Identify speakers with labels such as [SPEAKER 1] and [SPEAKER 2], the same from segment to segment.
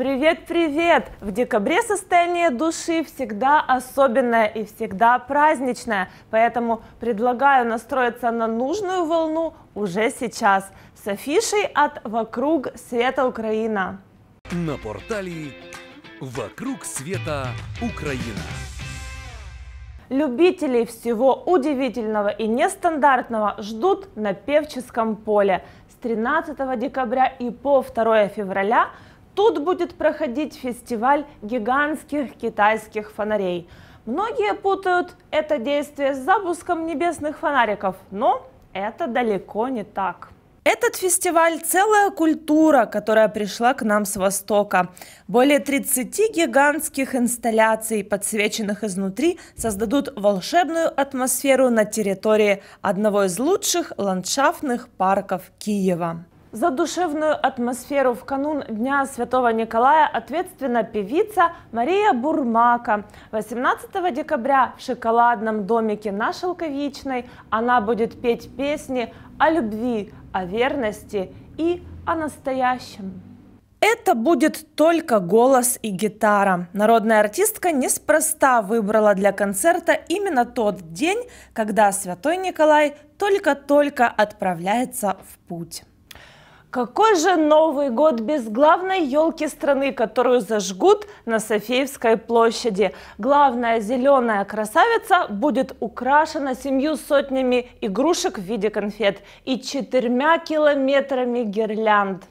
[SPEAKER 1] Привет-привет! В декабре состояние души всегда особенное и всегда праздничное, поэтому предлагаю настроиться на нужную волну уже сейчас с афишей от «Вокруг света Украина». На портале «Вокруг света Украина». Любителей всего удивительного и нестандартного ждут на певческом поле. С 13 декабря и по 2 февраля – Тут будет проходить фестиваль гигантских китайских фонарей. Многие путают это действие с запуском небесных фонариков, но это далеко не так. Этот фестиваль – целая культура, которая пришла к нам с Востока. Более 30 гигантских инсталляций, подсвеченных изнутри, создадут волшебную атмосферу на территории одного из лучших ландшафтных парков Киева. За душевную атмосферу в канун Дня Святого Николая ответственна певица Мария Бурмака. 18 декабря в шоколадном домике на Шелковичной она будет петь песни о любви, о верности и о настоящем. Это будет только голос и гитара. Народная артистка неспроста выбрала для концерта именно тот день, когда святой Николай только-только отправляется в путь. Какой же Новый год без главной елки страны, которую зажгут на Софиевской площади? Главная зеленая красавица будет украшена семью сотнями игрушек в виде конфет и четырьмя километрами гирлянд.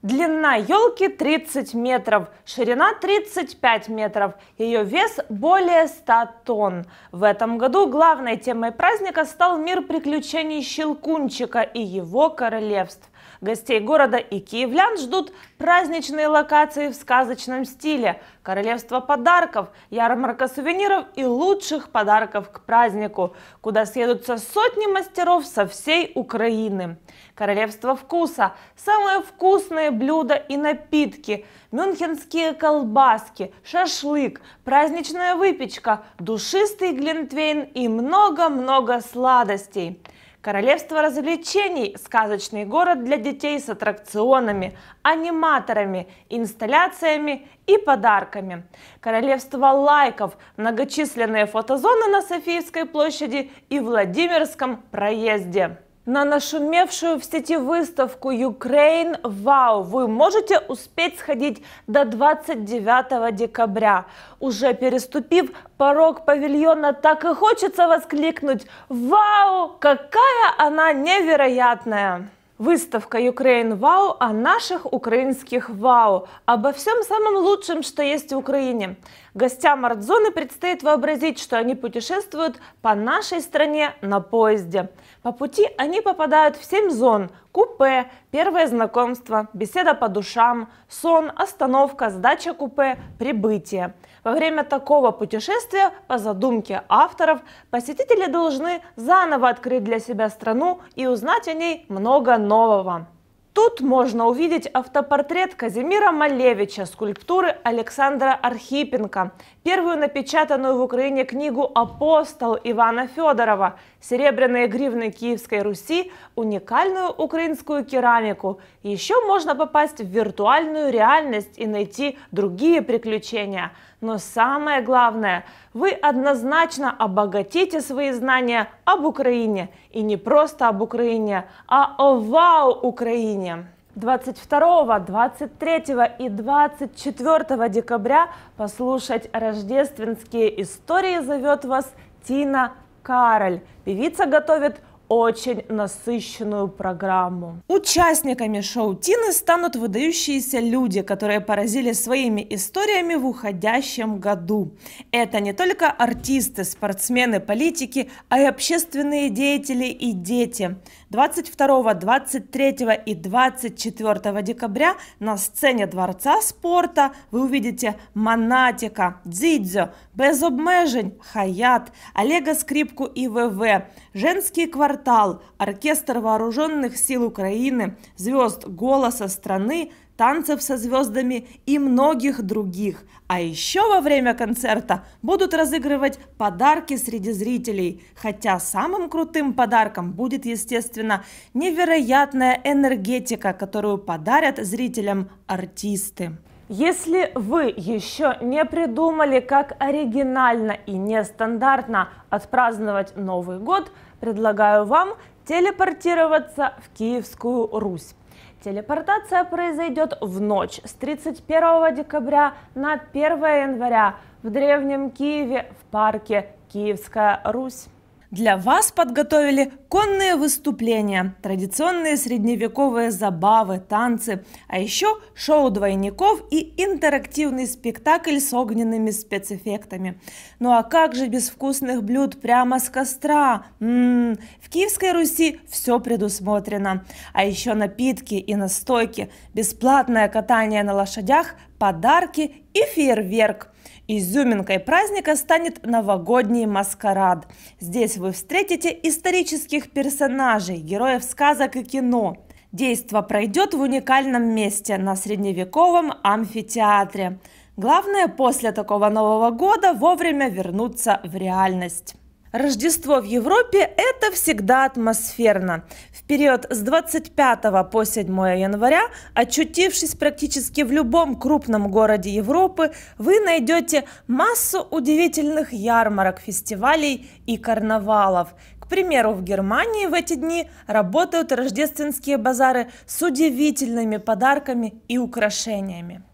[SPEAKER 1] Длина елки 30 метров, ширина 35 метров, ее вес более 100 тонн. В этом году главной темой праздника стал мир приключений Щелкунчика и его королевств. Гостей города и киевлян ждут праздничные локации в сказочном стиле, королевство подарков, ярмарка сувениров и лучших подарков к празднику, куда съедутся сотни мастеров со всей Украины. Королевство вкуса, самые вкусные блюда и напитки, мюнхенские колбаски, шашлык, праздничная выпечка, душистый глинтвейн и много-много сладостей. Королевство развлечений – сказочный город для детей с аттракционами, аниматорами, инсталляциями и подарками. Королевство лайков – многочисленные фотозоны на Софиевской площади и Владимирском проезде. На нашумевшую в сети выставку «Юкрейн Вау» вы можете успеть сходить до 29 декабря. Уже переступив порог павильона, так и хочется воскликнуть «Вау! Какая она невероятная!» Выставка Ukraine Вау» о наших украинских вау, обо всем самом лучшем, что есть в Украине. Гостям Арт-зоны предстоит вообразить, что они путешествуют по нашей стране на поезде. По пути они попадают в семь зон, Купе, первое знакомство, беседа по душам, сон, остановка, сдача купе, прибытие. Во время такого путешествия, по задумке авторов, посетители должны заново открыть для себя страну и узнать о ней много нового. Тут можно увидеть автопортрет Казимира Малевича, скульптуры Александра Архипенко, первую напечатанную в Украине книгу «Апостол» Ивана Федорова, серебряные гривны Киевской Руси, уникальную украинскую керамику. Еще можно попасть в виртуальную реальность и найти другие приключения. Но самое главное, вы однозначно обогатите свои знания об Украине. И не просто об Украине, а о вау Украине! воскресенье. 22, 23 и 24 декабря послушать рождественские истории зовет вас Тина Кароль. Певица готовит очень насыщенную программу. Участниками шоу Тины станут выдающиеся люди, которые поразили своими историями в уходящем году. Это не только артисты, спортсмены, политики, а и общественные деятели и дети. 22, 23 и 24 декабря на сцене Дворца спорта вы увидите Монатика, Дзидзё, Без обмежень, Хаят, Олега Скрипку и ВВ, Женский квартал, Оркестр Вооруженных сил Украины, Звезд голоса страны, танцев со звездами и многих других. А еще во время концерта будут разыгрывать подарки среди зрителей, хотя самым крутым подарком будет, естественно, невероятная энергетика, которую подарят зрителям артисты. Если вы еще не придумали, как оригинально и нестандартно отпраздновать Новый год, предлагаю вам телепортироваться в Киевскую Русь. Телепортация произойдет в ночь с 31 декабря на 1 января в Древнем Киеве в парке «Киевская Русь». Для вас подготовили конные выступления, традиционные средневековые забавы, танцы, а еще шоу двойников и интерактивный спектакль с огненными спецэффектами. Ну а как же без вкусных блюд прямо с костра? М-м-м, в Киевской Руси все предусмотрено. А еще напитки и настойки, бесплатное катание на лошадях, подарки и фейерверк – Изюминкой праздника станет новогодний маскарад. Здесь вы встретите исторических персонажей, героев сказок и кино. Действо пройдет в уникальном месте на средневековом амфитеатре. Главное после такого Нового года вовремя вернуться в реальность. Рождество в Европе – это всегда атмосферно. В период с 25 по 7 января, очутившись практически в любом крупном городе Европы, вы найдете массу удивительных ярмарок, фестивалей и карнавалов. К примеру, в Германии в эти дни работают рождественские базары с удивительными подарками и украшениями.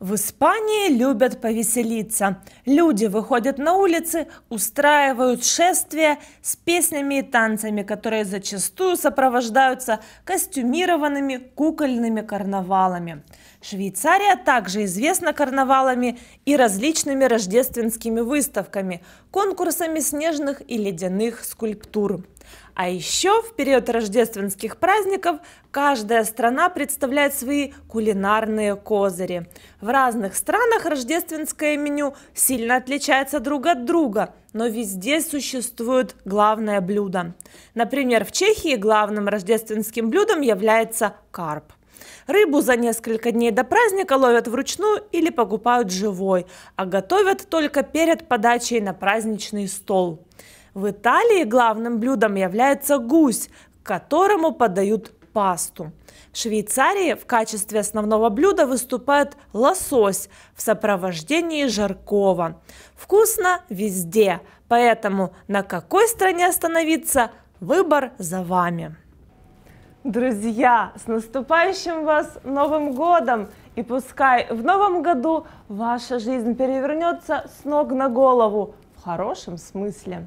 [SPEAKER 1] В Испании любят повеселиться. Люди выходят на улицы, устраивают шествия с песнями и танцами, которые зачастую сопровождаются костюмированными кукольными карнавалами. Швейцария также известна карнавалами и различными рождественскими выставками, конкурсами снежных и ледяных скульптур. А еще в период рождественских праздников каждая страна представляет свои кулинарные козыри. В разных странах рождественское меню сильно отличается друг от друга, но везде существует главное блюдо. Например, в Чехии главным рождественским блюдом является карп. Рыбу за несколько дней до праздника ловят вручную или покупают живой, а готовят только перед подачей на праздничный стол. В Италии главным блюдом является гусь, которому подают пасту. В Швейцарии в качестве основного блюда выступает лосось в сопровождении жаркого. Вкусно везде, поэтому на какой стране остановиться – выбор за вами. Друзья, с наступающим вас Новым Годом! И пускай в Новом Году ваша жизнь перевернется с ног на голову в хорошем смысле.